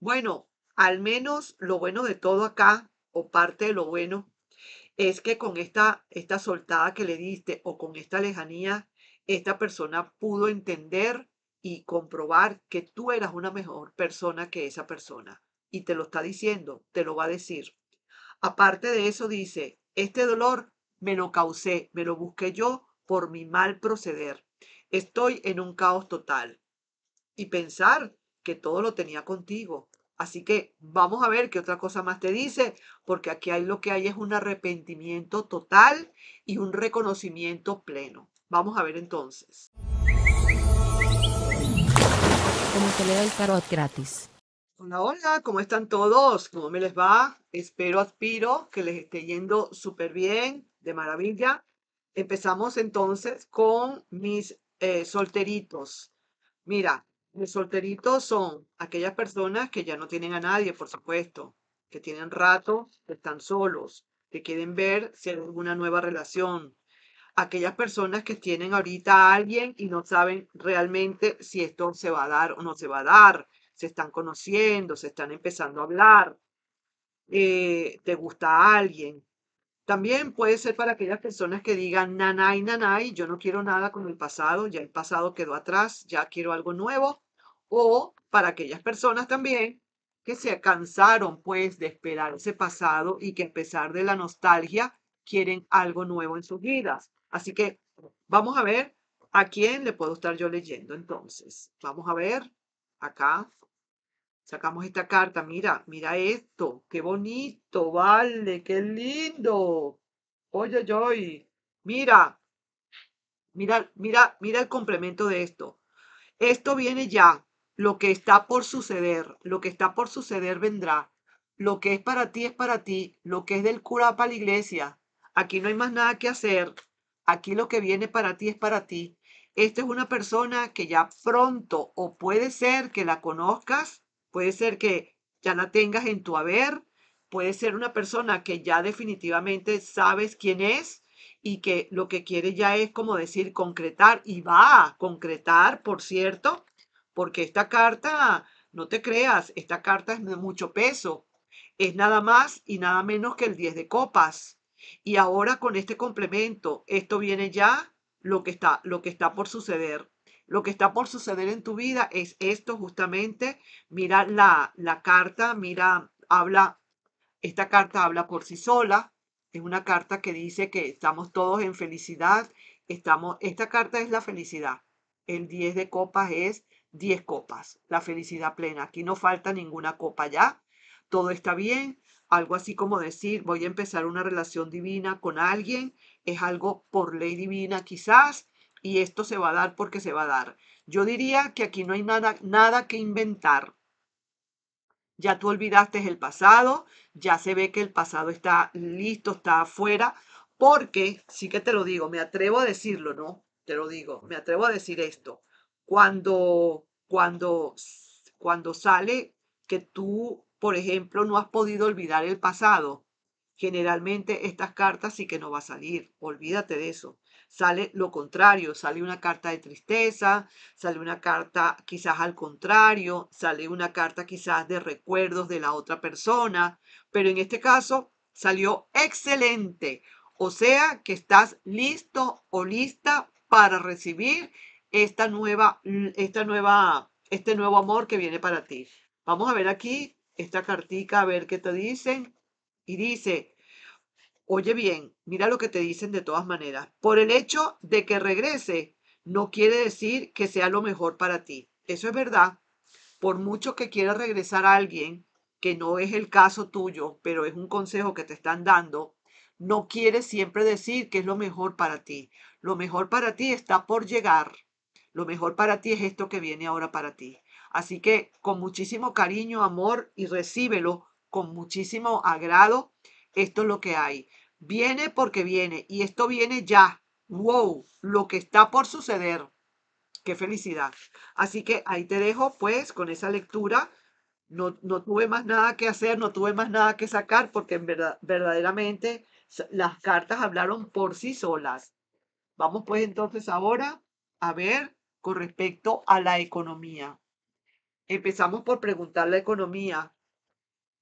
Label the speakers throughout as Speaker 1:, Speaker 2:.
Speaker 1: Bueno, al menos lo bueno de todo acá, o parte de lo bueno, es que con esta, esta soltada que le diste o con esta lejanía, esta persona pudo entender y comprobar que tú eras una mejor persona que esa persona. Y te lo está diciendo, te lo va a decir. Aparte de eso, dice, este dolor me lo causé, me lo busqué yo por mi mal proceder. Estoy en un caos total. Y pensar que todo lo tenía contigo. Así que vamos a ver qué otra cosa más te dice, porque aquí hay lo que hay es un arrepentimiento total y un reconocimiento pleno. Vamos a ver entonces. Como se le el tarot gratis. Hola, hola, ¿cómo están todos? ¿Cómo me les va? Espero, aspiro que les esté yendo súper bien, de maravilla. Empezamos entonces con mis eh, solteritos. Mira, los solteritos son aquellas personas que ya no tienen a nadie, por supuesto, que tienen rato, que están solos, que quieren ver si hay alguna nueva relación. Aquellas personas que tienen ahorita a alguien y no saben realmente si esto se va a dar o no se va a dar, se están conociendo, se están empezando a hablar, eh, te gusta alguien. También puede ser para aquellas personas que digan, nanay, nanay, yo no quiero nada con el pasado, ya el pasado quedó atrás, ya quiero algo nuevo o para aquellas personas también que se cansaron pues de esperar ese pasado y que a pesar de la nostalgia quieren algo nuevo en sus vidas. Así que vamos a ver a quién le puedo estar yo leyendo entonces. Vamos a ver acá. Sacamos esta carta, mira, mira esto, qué bonito, vale, qué lindo. Oye, Joy, mira, mira, mira, mira el complemento de esto. Esto viene ya, lo que está por suceder, lo que está por suceder vendrá. Lo que es para ti es para ti, lo que es del cura para la iglesia. Aquí no hay más nada que hacer. Aquí lo que viene para ti es para ti. Esta es una persona que ya pronto o puede ser que la conozcas, puede ser que ya la tengas en tu haber, puede ser una persona que ya definitivamente sabes quién es y que lo que quiere ya es como decir concretar y va a concretar, por cierto, porque esta carta, no te creas, esta carta es de mucho peso. Es nada más y nada menos que el 10 de copas. Y ahora con este complemento, esto viene ya lo que está, lo que está por suceder. Lo que está por suceder en tu vida es esto justamente. Mira la, la carta, mira, habla, esta carta habla por sí sola. Es una carta que dice que estamos todos en felicidad. Estamos, esta carta es la felicidad. El 10 de copas es 10 copas, la felicidad plena. Aquí no falta ninguna copa ya, todo está bien. Algo así como decir, voy a empezar una relación divina con alguien, es algo por ley divina quizás, y esto se va a dar porque se va a dar. Yo diría que aquí no hay nada, nada que inventar. Ya tú olvidaste el pasado, ya se ve que el pasado está listo, está afuera, porque sí que te lo digo, me atrevo a decirlo, ¿no? Te lo digo, me atrevo a decir esto cuando, cuando, cuando sale que tú, por ejemplo, no has podido olvidar el pasado. Generalmente estas cartas sí que no va a salir, olvídate de eso. Sale lo contrario, sale una carta de tristeza, sale una carta quizás al contrario, sale una carta quizás de recuerdos de la otra persona, pero en este caso salió excelente, o sea que estás listo o lista para recibir esta nueva, mm, esta nueva, este nuevo amor que viene para ti. Vamos a ver aquí esta cartica, a ver qué te dicen. Y dice, oye bien, mira lo que te dicen de todas maneras. Por el hecho de que regrese, no quiere decir que sea lo mejor para ti. Eso es verdad. Por mucho que quiera regresar a alguien, que no es el caso tuyo, pero es un consejo que te están dando, no quiere siempre decir que es lo mejor para ti. Lo mejor para ti está por llegar lo mejor para ti es esto que viene ahora para ti. Así que con muchísimo cariño, amor y recíbelo con muchísimo agrado. Esto es lo que hay. Viene porque viene y esto viene ya. Wow, lo que está por suceder. Qué felicidad. Así que ahí te dejo pues con esa lectura. No, tuve más nada que hacer, no tuve más nada que sacar porque en verdad, verdaderamente las cartas hablaron por sí solas. Vamos pues entonces ahora a ver con respecto a la economía. Empezamos por preguntar la economía.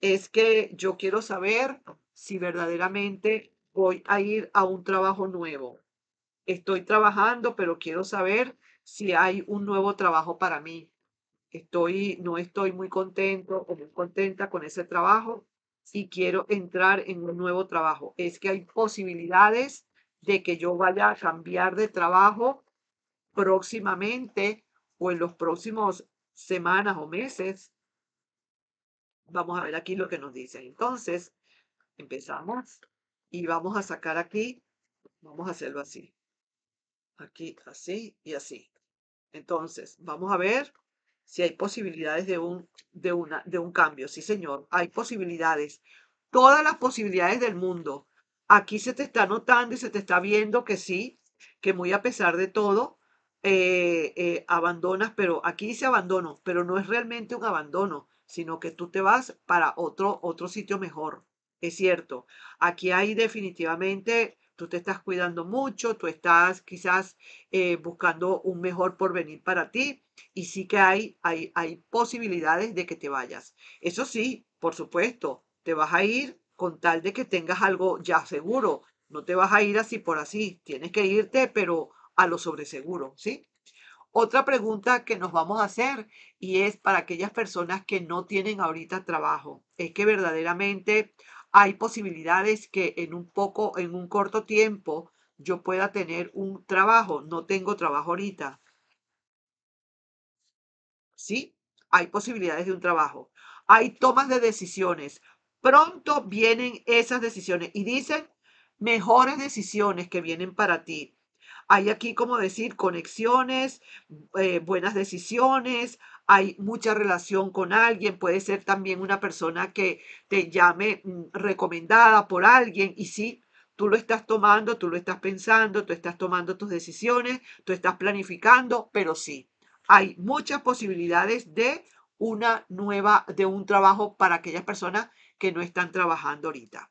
Speaker 1: Es que yo quiero saber si verdaderamente voy a ir a un trabajo nuevo. Estoy trabajando, pero quiero saber si hay un nuevo trabajo para mí. Estoy, no estoy muy contento o muy contenta con ese trabajo y quiero entrar en un nuevo trabajo. Es que hay posibilidades de que yo vaya a cambiar de trabajo próximamente o en los próximos semanas o meses. Vamos a ver aquí lo que nos dice Entonces, empezamos y vamos a sacar aquí, vamos a hacerlo así. Aquí, así y así. Entonces, vamos a ver si hay posibilidades de un, de una, de un cambio. Sí, señor, hay posibilidades. Todas las posibilidades del mundo. Aquí se te está notando y se te está viendo que sí, que muy a pesar de todo, eh, eh, abandonas, pero aquí dice abandono, pero no es realmente un abandono, sino que tú te vas para otro, otro sitio mejor. Es cierto, aquí hay definitivamente, tú te estás cuidando mucho, tú estás quizás eh, buscando un mejor porvenir para ti y sí que hay, hay, hay posibilidades de que te vayas. Eso sí, por supuesto, te vas a ir con tal de que tengas algo ya seguro. No te vas a ir así por así, tienes que irte, pero a lo sobreseguro, ¿sí? Otra pregunta que nos vamos a hacer y es para aquellas personas que no tienen ahorita trabajo, es que verdaderamente hay posibilidades que en un poco, en un corto tiempo, yo pueda tener un trabajo. No tengo trabajo ahorita. ¿Sí? Hay posibilidades de un trabajo. Hay tomas de decisiones. Pronto vienen esas decisiones y dicen mejores decisiones que vienen para ti hay aquí, como decir, conexiones, eh, buenas decisiones, hay mucha relación con alguien, puede ser también una persona que te llame mm, recomendada por alguien y sí, tú lo estás tomando, tú lo estás pensando, tú estás tomando tus decisiones, tú estás planificando, pero sí, hay muchas posibilidades de una nueva, de un trabajo para aquellas personas que no están trabajando ahorita.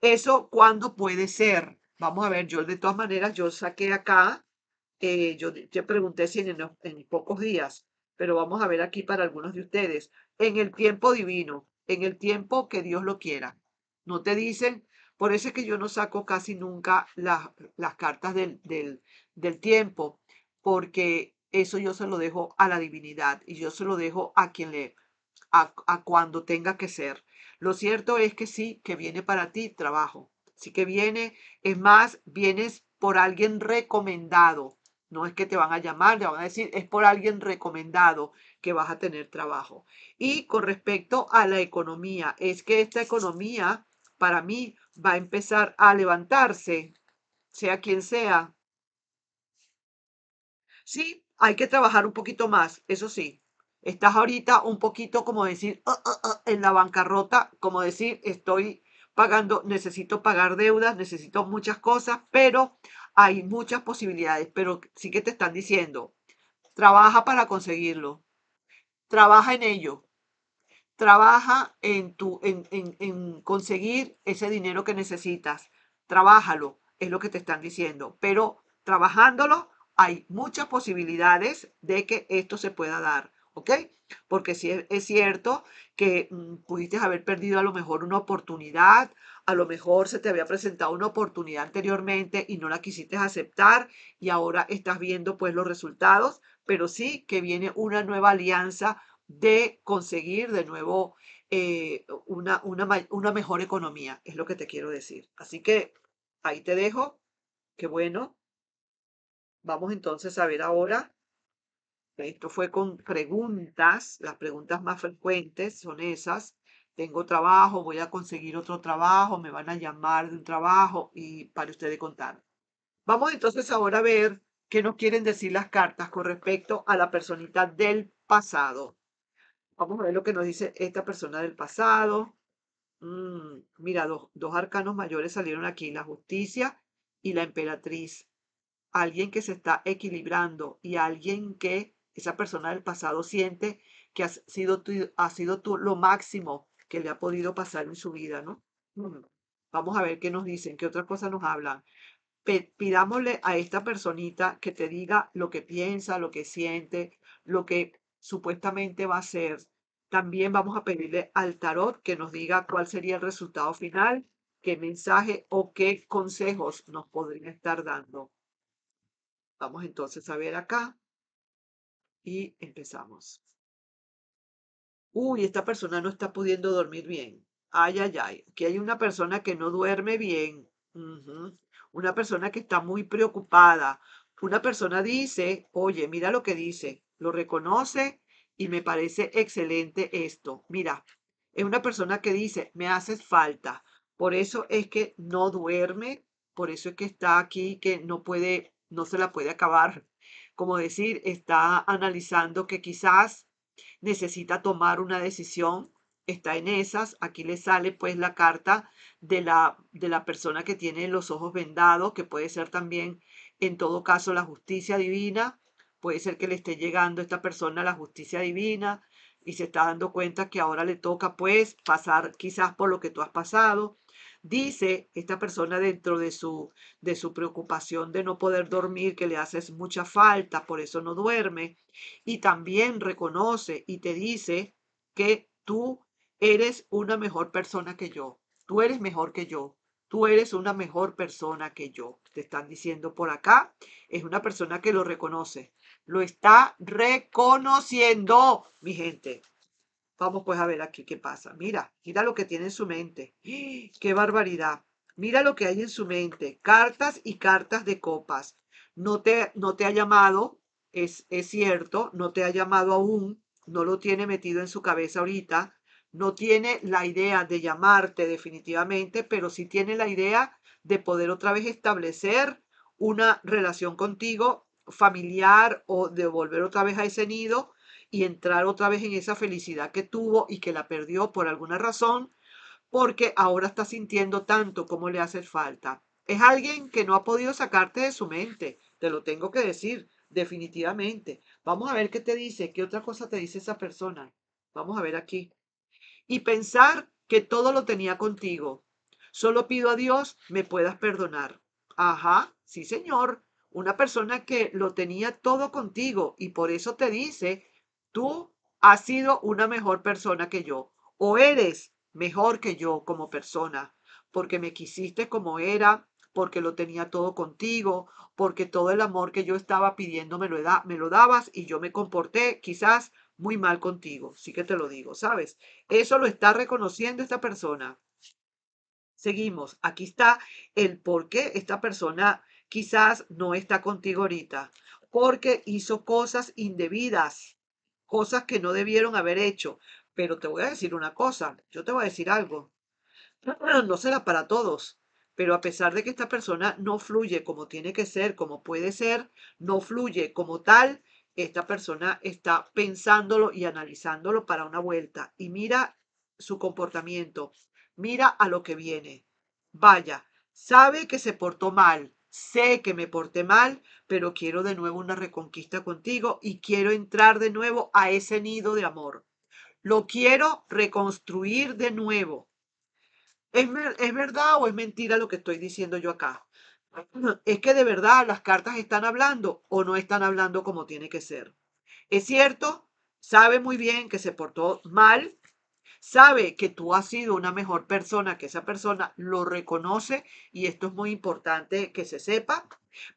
Speaker 1: Eso cuando puede ser Vamos a ver, yo de todas maneras, yo saqué acá, eh, yo te pregunté si en, pocos días, pero vamos a ver aquí para algunos de ustedes, en el tiempo divino, en el tiempo que Dios lo quiera. No te dicen, por eso es que yo no saco casi nunca las, las cartas del, tiempo, porque eso yo se lo dejo a la divinidad y yo se lo dejo a quien le, a, a cuando tenga que ser. Lo cierto es que sí, que viene para ti trabajo, Así que viene, es más, vienes por alguien recomendado. No es que te van a llamar, te van a decir, es por alguien recomendado que vas a tener trabajo. Y con respecto a la economía, es que esta economía para mí va a empezar a levantarse, sea quien sea. Sí, hay que trabajar un poquito más, eso sí. Estás ahorita un poquito como decir, ah, ah, ah", en la bancarrota, como decir, estoy pagando, necesito pagar deudas, necesito muchas cosas, pero hay muchas posibilidades, pero sí que te están diciendo, trabaja para conseguirlo, trabaja en ello, trabaja en, tu, en, en, en conseguir ese dinero que necesitas, trabájalo, es lo que te están diciendo, pero trabajándolo hay muchas posibilidades de que esto se pueda dar. ¿ok? Porque sí e, es cierto que mm, pudiste haber perdido a lo mejor una oportunidad, a lo mejor se te había presentado una oportunidad anteriormente y no la quisiste aceptar y ahora estás viendo pues los resultados, pero sí que viene una nueva alianza de conseguir de nuevo eh, una, una, una mejor economía, es lo que te quiero decir. Así que ahí te dejo, qué bueno. Vamos entonces a ver ahora esto fue con preguntas, las preguntas más frecuentes son esas. Tengo trabajo, voy a conseguir otro trabajo, me van a llamar de un trabajo y para ustedes contar. Vamos entonces ahora a ver qué nos quieren decir las cartas con respecto a la personita del pasado. Vamos a ver lo que nos dice esta persona del pasado. Mm, mira, dos, dos arcanos mayores salieron aquí, la justicia y la emperatriz. Alguien que se está equilibrando y alguien que esa persona del pasado siente que sido ha sido tú lo máximo que le ha podido pasar en su vida, ¿no? Vamos a ver qué nos dicen, qué otra cosa nos hablan. Pidámosle a esta personita que te diga lo que piensa, lo que siente, lo que supuestamente va a ser. También vamos a pedirle al tarot que nos diga cuál sería el resultado final, qué mensaje o qué consejos nos podrían estar dando. Vamos entonces a ver acá y empezamos. Uy, esta persona no está pudiendo dormir bien. Ay, ay, ay. Aquí hay una persona que no duerme bien. Una persona que está muy preocupada. Una persona dice, oye, mira lo que dice. Lo reconoce y me parece excelente esto. Mira, es una persona que dice, me haces falta. Por eso es que no duerme. Por eso es que está aquí, que no puede, no se la puede acabar como decir, está analizando que quizás necesita tomar una decisión, está en esas, aquí le sale pues la carta de la, de la persona que tiene los ojos vendados, que puede ser también en todo caso la justicia divina, puede ser que le esté llegando esta persona la justicia divina y se está dando cuenta que ahora le toca pues pasar quizás por lo que tú has pasado Dice esta persona dentro de su, de su preocupación de no poder dormir, que le haces mucha falta, por eso no duerme. Y también reconoce y te dice que tú eres una mejor persona que yo. Tú eres mejor que yo. Tú eres una mejor persona que yo. Te están diciendo por acá. Es una persona que lo reconoce. Lo está reconociendo, mi gente. Vamos pues a ver aquí qué pasa. Mira, mira lo que tiene en su mente. ¡Ah! ¡Qué barbaridad! Mira lo que hay en su mente. Cartas y cartas de copas. No te, no te ha llamado, es, es cierto, no te ha llamado aún, no lo tiene metido en su cabeza ahorita, no tiene la idea de llamarte definitivamente, pero sí tiene la idea de poder otra vez establecer una relación contigo familiar o de volver otra vez a ese nido y entrar otra vez en esa felicidad que tuvo y que la perdió por alguna razón, porque ahora está sintiendo tanto como le hace falta. Es alguien que no ha podido sacarte de su mente, te lo tengo que decir, definitivamente. Vamos a ver qué te dice, qué otra cosa te dice esa persona. Vamos a ver aquí. Y pensar que todo lo tenía contigo. Solo pido a Dios me puedas perdonar. Ajá, sí señor, una persona que lo tenía todo contigo y por eso te dice, tú has sido una mejor persona que yo o eres mejor que yo como persona, porque me quisiste como era, porque lo tenía todo contigo, porque todo el amor que yo estaba pidiendo me lo, me lo dabas y yo me comporté quizás muy mal contigo. Sí que te lo digo, ¿sabes? Eso lo está reconociendo esta persona. Seguimos. Aquí está el por qué esta persona quizás no está contigo ahorita porque hizo cosas indebidas, cosas que no debieron haber hecho. Pero te voy a decir una cosa, yo te voy a decir algo. No será para todos, pero a pesar de que esta persona no fluye como tiene que ser, como puede ser, no fluye como tal, esta persona está pensándolo y analizándolo para una vuelta. Y mira su comportamiento, mira a lo que viene. Vaya, sabe que se portó mal, sé que me porté mal, pero quiero de nuevo una reconquista contigo y quiero entrar de nuevo a ese nido de amor. Lo quiero reconstruir de nuevo. ¿Es, ¿Es, verdad o es mentira lo que estoy diciendo yo acá? Es que de verdad las cartas están hablando o no están hablando como tiene que ser. Es cierto, sabe muy bien que se portó mal, sabe que tú has sido una mejor persona que esa persona, lo reconoce y esto es muy importante que se sepa,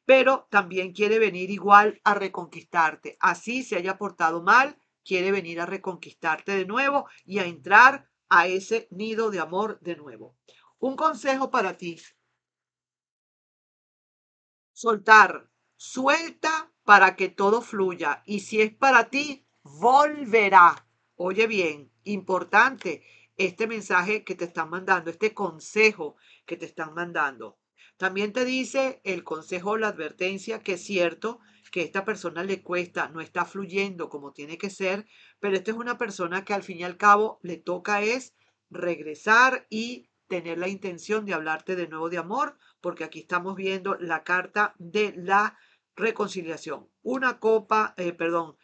Speaker 1: pero también quiere venir igual a reconquistarte. Así se haya portado mal, quiere venir a reconquistarte de nuevo y a entrar a ese nido de amor de nuevo. Un consejo para ti. Soltar. Suelta para que todo fluya y si es para ti, volverá. Oye bien, importante este mensaje que te están mandando, este consejo que te están mandando. También te dice el consejo o la advertencia que es cierto que esta persona le cuesta, no está fluyendo como tiene que ser, pero esta es una persona que al fin y al cabo le toca es regresar y tener la intención de hablarte de nuevo de amor, porque aquí estamos viendo la carta de la reconciliación. Una copa, eh, perdón,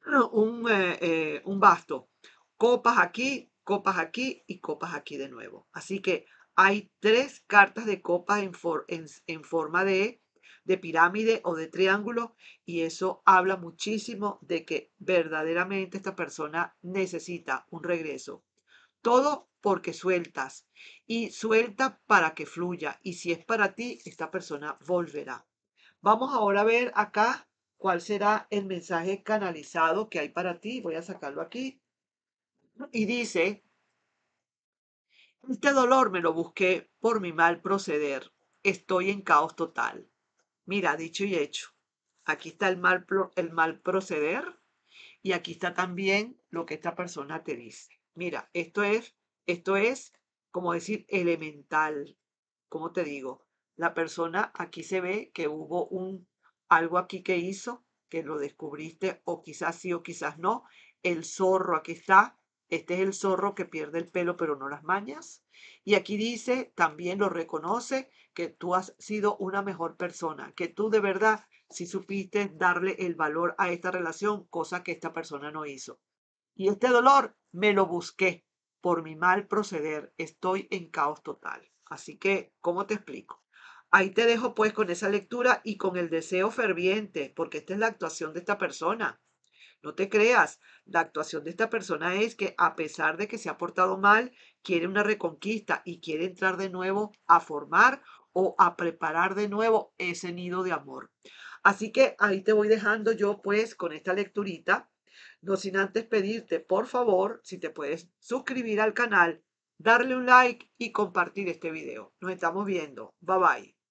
Speaker 1: un, eh, eh, un basto copas aquí, copas aquí y copas aquí de nuevo. Así que hay tres cartas de copas en, forma de, de pirámide o de triángulo y eso habla muchísimo de que verdaderamente esta persona necesita un regreso. Todo porque sueltas y suelta para que fluya y si es para ti, esta persona volverá. Vamos ahora a ver acá cuál será el mensaje canalizado que hay para ti. Voy a sacarlo aquí y dice, este dolor me lo busqué por mi mal proceder. Estoy en caos total. Mira, dicho y hecho, aquí está el mal, el mal proceder y aquí está también lo que esta persona te dice. Mira, esto es, esto es como decir elemental. como te digo? La persona aquí se ve que hubo un algo aquí que hizo, que lo descubriste, o quizás sí o quizás no. El zorro aquí está, este es el zorro que pierde el pelo pero no las mañas. Y aquí dice, también lo reconoce, que tú has sido una mejor persona, que tú de verdad si supiste darle el valor a esta relación, cosa que esta persona no hizo. Y este dolor me lo busqué por mi mal proceder. Estoy en caos total. Así que, ¿cómo te explico? Ahí te dejo pues con esa lectura y con el deseo ferviente, porque esta es la actuación de esta persona. No te creas, la actuación de esta persona es que a pesar de que se ha portado mal, quiere una reconquista y quiere entrar de nuevo a formar o a preparar de nuevo ese nido de amor. Así que ahí te voy dejando yo pues con esta lecturita, no sin antes pedirte por favor si te puedes suscribir al canal, darle un like y compartir este video. Nos estamos viendo. Bye bye.